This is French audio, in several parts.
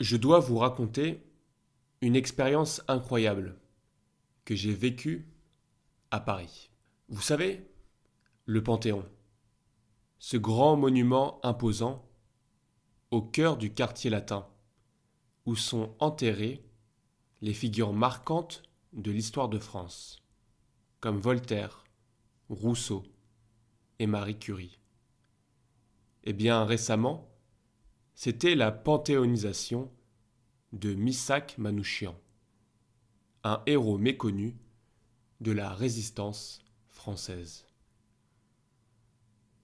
Je dois vous raconter une expérience incroyable que j'ai vécue à Paris. Vous savez, le Panthéon, ce grand monument imposant au cœur du quartier latin, où sont enterrées les figures marquantes de l'histoire de France, comme Voltaire, Rousseau et Marie Curie. Eh bien récemment, c'était la panthéonisation de Missak Manouchian, un héros méconnu de la résistance française.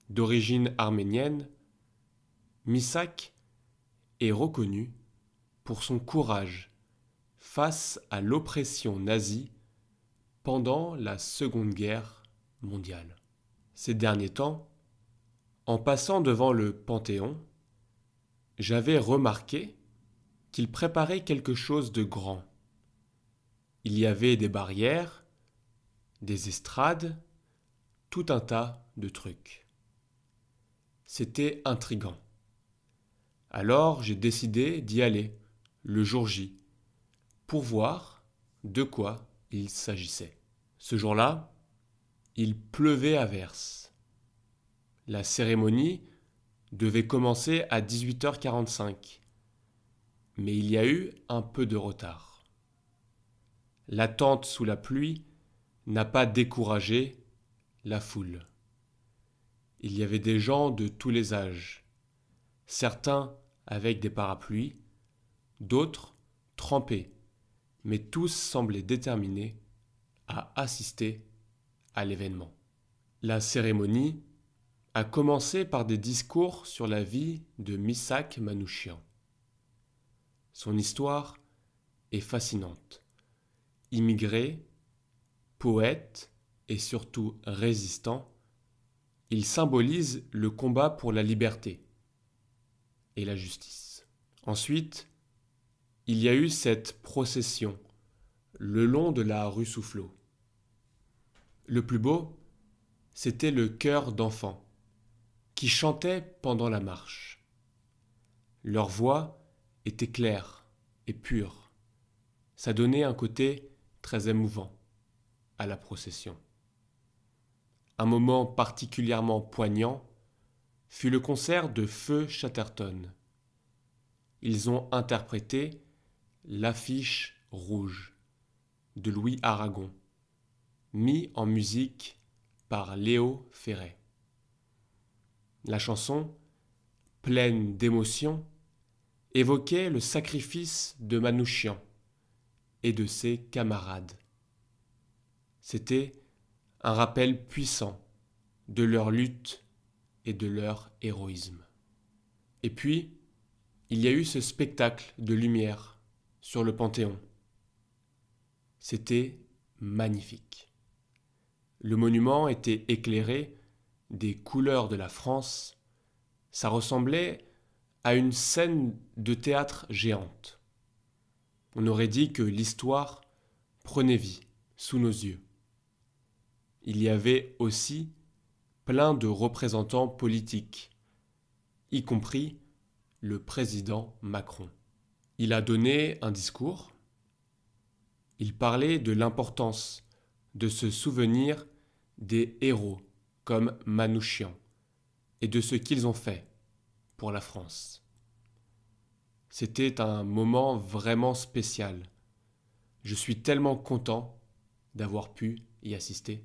D'origine arménienne, Missak est reconnu pour son courage face à l'oppression nazie pendant la Seconde Guerre mondiale. Ces derniers temps, en passant devant le Panthéon, j'avais remarqué qu'il préparait quelque chose de grand. Il y avait des barrières, des estrades, tout un tas de trucs. C'était intrigant. Alors j'ai décidé d'y aller le jour J pour voir de quoi il s'agissait. Ce jour-là, il pleuvait à verse. La cérémonie devait commencer à 18h45. Mais il y a eu un peu de retard. L'attente sous la pluie n'a pas découragé la foule. Il y avait des gens de tous les âges, certains avec des parapluies, d'autres trempés, mais tous semblaient déterminés à assister à l'événement. La cérémonie a commencé par des discours sur la vie de Misak Manouchian. Son histoire est fascinante. Immigré, poète et surtout résistant, il symbolise le combat pour la liberté et la justice. Ensuite, il y a eu cette procession le long de la rue Soufflot. Le plus beau, c'était le cœur d'enfant, qui chantaient pendant la marche. Leur voix était claire et pure. Ça donnait un côté très émouvant à la procession. Un moment particulièrement poignant fut le concert de Feu Chatterton. Ils ont interprété L'affiche rouge de Louis Aragon, mis en musique par Léo Ferret. La chanson, pleine d'émotion, évoquait le sacrifice de Manouchian et de ses camarades. C'était un rappel puissant de leur lutte et de leur héroïsme. Et puis, il y a eu ce spectacle de lumière sur le Panthéon. C'était magnifique. Le monument était éclairé des couleurs de la France, ça ressemblait à une scène de théâtre géante. On aurait dit que l'histoire prenait vie sous nos yeux. Il y avait aussi plein de représentants politiques, y compris le président Macron. Il a donné un discours. Il parlait de l'importance de se souvenir des héros comme Manouchian et de ce qu'ils ont fait pour la France. C'était un moment vraiment spécial. Je suis tellement content d'avoir pu y assister.